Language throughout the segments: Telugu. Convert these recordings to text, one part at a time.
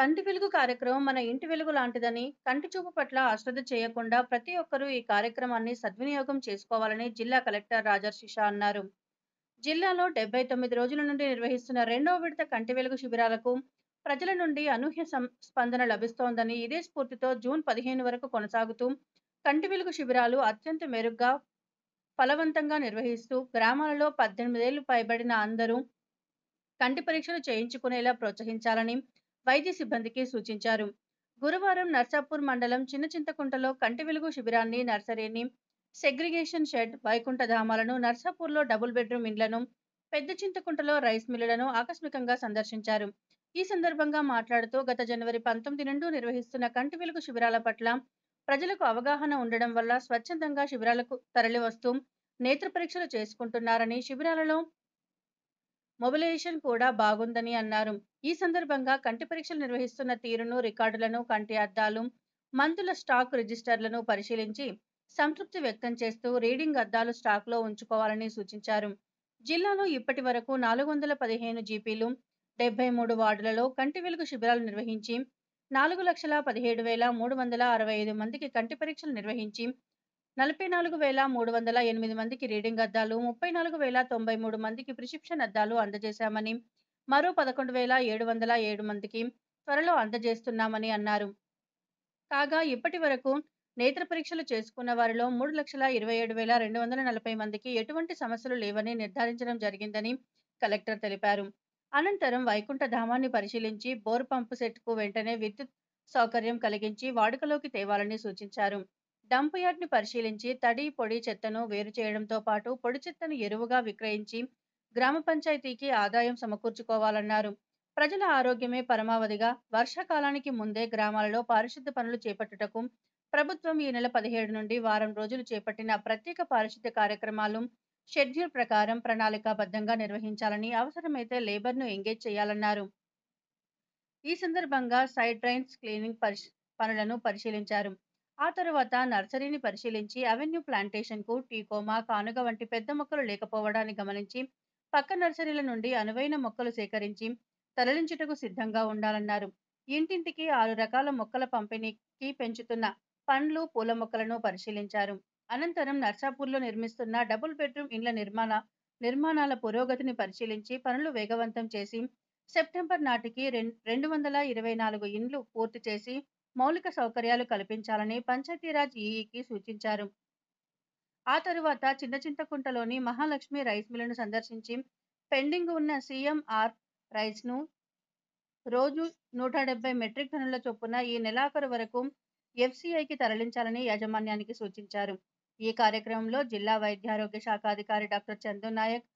కంటి వెలుగు కార్యక్రమం మన ఇంటి వెలుగు లాంటిదని కంటి చూపు పట్ల అశ్రద్ధ చేయకుండా ప్రతి ఒక్కరూ ఈ కార్యక్రమాన్ని సద్వినియోగం చేసుకోవాలని జిల్లా కలెక్టర్ రాజర్షిష అన్నారు జిల్లాలో డెబ్బై తొమ్మిది రోజుల నుండి నిర్వహిస్తున్న రెండవ విడత కంటి వెలుగు శిబిరాలకు ప్రజల నుండి అనూహ్య స్పందన లభిస్తోందని ఇదే స్ఫూర్తితో జూన్ పదిహేను వరకు కొనసాగుతూ కంటి వెలుగు శిబిరాలు అత్యంత మెరుగ్గా ఫలవంతంగా నిర్వహిస్తూ గ్రామాలలో పద్దెనిమిదేళ్లు పైబడిన అందరూ కంటి పరీక్షలు చేయించుకునేలా ప్రోత్సహించాలని వైద్య సిబ్బందికి సూచించారు గురువారం నర్సాపూర్ మండలం చిన్న చింతకుంటలో కంటి వెలుగు శిబిరాన్ని నర్సరీని సెగ్రిగేషన్ షెడ్ వైకుంఠధామాలను నర్సాపూర్లో డబుల్ బెడ్రూమ్ ఇండ్లను పెద్ద చింతకుంటలో రైస్ మిల్లులను ఆకస్మికంగా సందర్శించారు ఈ సందర్భంగా మాట్లాడుతూ గత జనవరి పంతొమ్మిది నుండి నిర్వహిస్తున్న కంటి వెలుగు శిబిరాల పట్ల ప్రజలకు అవగాహన ఉండడం వల్ల స్వచ్ఛందంగా శిబిరాలకు తరలివస్తూ నేత్ర పరీక్షలు చేసుకుంటున్నారని శిబిరాలలో మొబిలైజేషన్ కూడా బాగుందని అన్నారు ఈ సందర్భంగా కంటి పరీక్షలు నిర్వహిస్తున్న తీరును రికార్డులను కంటి అద్దాలు మందుల స్టాక్ రిజిస్టర్లను పరిశీలించి సంతృప్తి వ్యక్తం చేస్తూ రీడింగ్ అద్దాలు స్టాక్లో ఉంచుకోవాలని సూచించారు జిల్లాలో ఇప్పటి వరకు నాలుగు వందల పదిహేను జీపీలు డెబ్బై మూడు వార్డులలో కంటి వెలుగు శిబిరాలు నిర్వహించి నాలుగు లక్షల పదిహేడు వేల మూడు వందల అరవై ఐదు మందికి కంటి పరీక్షలు నిర్వహించి నలభై నాలుగు వేల మూడు వందల ఎనిమిది మందికి రీడింగ్ అద్దాలు ముప్పై నాలుగు వేల తొంభై మూడు మందికి ప్రిస్క్రిప్షన్ అద్దాలు అందజేశామని మరో పదకొండు వేల ఏడు వందల ఏడు మందికి త్వరలో అందజేస్తున్నామని అన్నారు కాగా ఇప్పటి వరకు నేత్ర పరీక్షలు చేసుకున్న వారిలో మూడు లక్షల ఇరవై ఏడు వేల రెండు వందల నలభై మందికి ఎటువంటి సమస్యలు లేవని నిర్ధారించడం జరిగిందని కలెక్టర్ తెలిపారు అనంతరం వైకుంఠ ధామాన్ని పరిశీలించి బోర్ పంపు సెట్కు వెంటనే విద్యుత్ సౌకర్యం కలిగించి వాడుకలోకి తేవాలని సూచించారు డంప్ యార్డ్ని పరిశీలించి తడి పొడి చెత్తను వేరు చేయడంతో పాటు పొడి చెత్తను ఎరువుగా విక్రయించి గ్రామ పంచాయతీకి ఆదాయం సమకూర్చుకోవాలన్నారు ప్రజల ఆరోగ్యమే పరమావధిగా వర్షాకాలానికి ముందే గ్రామాలలో పారిశుద్ధ్య పనులు చేపట్టుటకు ప్రభుత్వం ఈ నెల పదిహేడు నుండి వారం రోజులు చేపట్టిన ప్రత్యేక పారిశుద్ధ్య కార్యక్రమాలు షెడ్యూల్ ప్రకారం ప్రణాళికాబద్ధంగా నిర్వహించాలని అవసరమైతే లేబర్ను ఎంగేజ్ చేయాలన్నారు ఈ సందర్భంగా సైడ్ డ్రైన్స్ క్లీనింగ్ పరిశ్ పనులను పరిశీలించారు ఆ తరువాత నర్సరీని పరిశీలించి అవెన్యూ ప్లాంటేషన్ కు టీకోమా కానుగ వంటి పెద్ద మొక్కలు లేకపోవడాన్ని గమనించి పక్క నర్సరీల నుండి అనువైన మొక్కలు సేకరించి తరలించుటకు సిద్ధంగా ఉండాలన్నారు ఇంటింటికి ఆరు రకాల మొక్కల పంపిణీకి పెంచుతున్న పండ్లు పూల మొక్కలను పరిశీలించారు అనంతరం నర్సాపూర్లో నిర్మిస్తున్న డబుల్ బెడ్రూమ్ ఇండ్ల నిర్మాణ నిర్మాణాల పురోగతిని పరిశీలించి పనులు వేగవంతం చేసి సెప్టెంబర్ నాటికి రెండు వందల ఇరవై నాలుగు ఇండ్లు పూర్తి చేసి మౌలిక సౌకర్యాలు కల్పించాలని పంచాయతీరాజ్ ఈఈకి సూచించారు ఆ తరువాత చిన్న చింతకుంటలోని మహాలక్ష్మి రైస్ మిల్లును సందర్శించి పెండింగ్ ఉన్న సీఎంఆర్ రైస్ను రోజు నూట డెబ్బై మెట్రిక్ టన్నుల చొప్పున ఈ నెలాఖరు వరకు ఎఫ్సిఐకి తరలించాలని యాజమాన్యానికి సూచించారు ఈ కార్యక్రమంలో జిల్లా వైద్యారోగ్య శాఖ అధికారి doctor Chandu Naik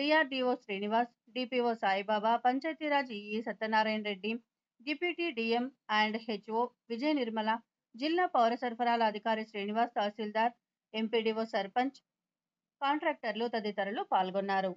DRDO Srinivas DPO Saibaba Panchayati Raj EE Satyanarayana Reddy deputy DM and HO Vijaya Nirmala జిల్లా పౌర సరఫరాల అధికారి శ్రీనివాస్ తహసీల్దార్ ఎంపీడీఓ సర్పంచ్ కాంట్రాక్టర్లు తదితరులు పాల్గొన్నారు